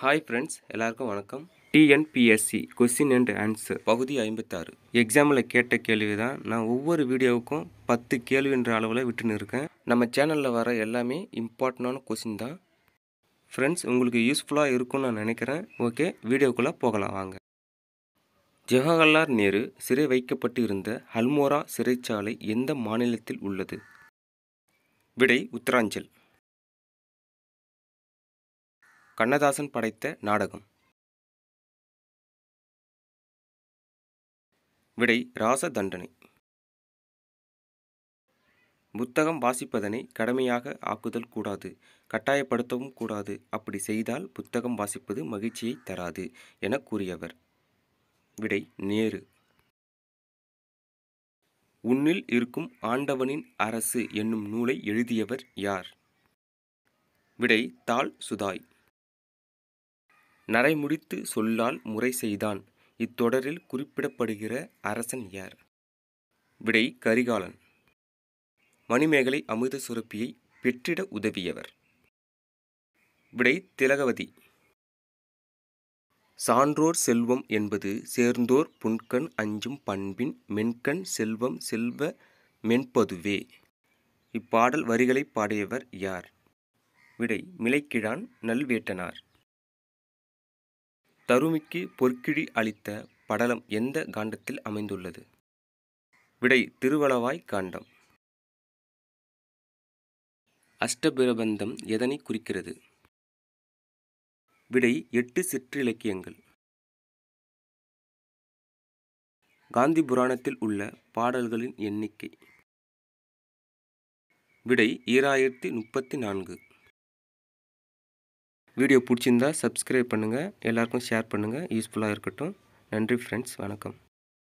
hi friends எல்லாருக்கும் வணக்கம் TNPSC question and answer பகுதி ஐம்பத்தாறு எக்ஸாமில் கேட்ட கேள்வி தான் நான் ஒவ்வொரு வீடியோவுக்கும் பத்து கேள்வின்ற அளவில் விட்டுன்னு இருக்கேன் நம்ம சேனலில் வர எல்லாமே இம்பார்ட்டண்டான கொஸ்டின் தான் ஃப்ரெண்ட்ஸ் உங்களுக்கு யூஸ்ஃபுல்லாக இருக்கும்னு நான் நினைக்கிறேன் ஓகே வீடியோக்குள்ளே போகலாம் வாங்க ஜவஹர்லால் நேரு சிறை வைக்கப்பட்டு இருந்த ஹல்மோரா சிறைச்சாலை எந்த மாநிலத்தில் உள்ளது விடை உத்தராஞ்சல் கண்ணதாசன் படைத்த நாடகம் விடை ராச தண்டனை புத்தகம் வாசிப்பதனை கடமையாக ஆக்குதல் கூடாது கட்டாயப்படுத்தவும் கூடாது அப்படி செய்தால் புத்தகம் வாசிப்பது மகிழ்ச்சியை தராது என கூறியவர் விடை நேரு உன்னில் இருக்கும் ஆண்டவனின் அரசு என்னும் நூலை எழுதியவர் யார் விடை தாள் சுதாய் நரைமுடித்து சொல்லால் முறை செய்தான் இத்தொடரில் குறிப்பிடப்படுகிற அரசன் யார் விடை கரிகாலன் மணிமேகலை அமுத சுரப்பியை பெற்றிட உதவியவர் விடை திலகவதி சான்றோர் செல்வம் என்பது சேர்ந்தோர் புன்கண் அஞ்சும் பண்பின் மென்கண் செல்வம் செல்வ மென்பதுவே இப்பாடல் வரிகளை பாடியவர் யார் விடை மிளைக்கிழான் நல்வேட்டனார் தருமிக்கு பொற்கிழி அளித்த படலம் எந்த காண்டத்தில் அமைந்துள்ளது விடை திருவளவாய் காண்டம் அஷ்டபிரபந்தம் எதனை குறிக்கிறது விடை எட்டு சிற்றிலக்கியங்கள் காந்தி புராணத்தில் உள்ள பாடல்களின் எண்ணிக்கை விடை ஈராயிரத்தி முப்பத்தி நான்கு வீடியோ பிடிச்சிருந்தா சப்ஸ்கிரைப் பண்ணுங்கள் எல்லாருக்கும் ஷேர் பண்ணுங்கள் யூஸ்ஃபுல்லாக இருக்கட்டும் நன்றி ஃப்ரெண்ட்ஸ் வணக்கம்